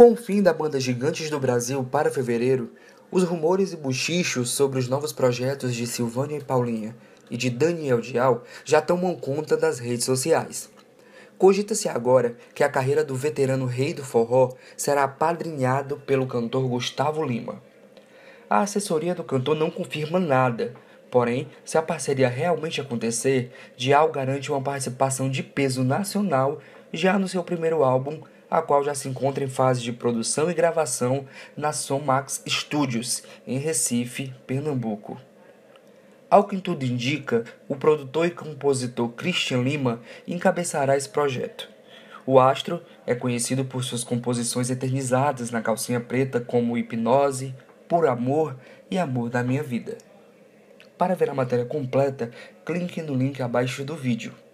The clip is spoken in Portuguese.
Com o fim da banda Gigantes do Brasil para fevereiro, os rumores e bochichos sobre os novos projetos de Silvânia e Paulinha e de Daniel Dial já tomam conta das redes sociais. Cogita-se agora que a carreira do veterano rei do forró será apadrinhado pelo cantor Gustavo Lima. A assessoria do cantor não confirma nada, porém, se a parceria realmente acontecer, Dial garante uma participação de peso nacional já no seu primeiro álbum a qual já se encontra em fase de produção e gravação na Somax Studios, em Recife, Pernambuco. Ao que tudo indica, o produtor e compositor Christian Lima encabeçará esse projeto. O astro é conhecido por suas composições eternizadas na calcinha preta como Hipnose, Por Amor e Amor da Minha Vida. Para ver a matéria completa, clique no link abaixo do vídeo.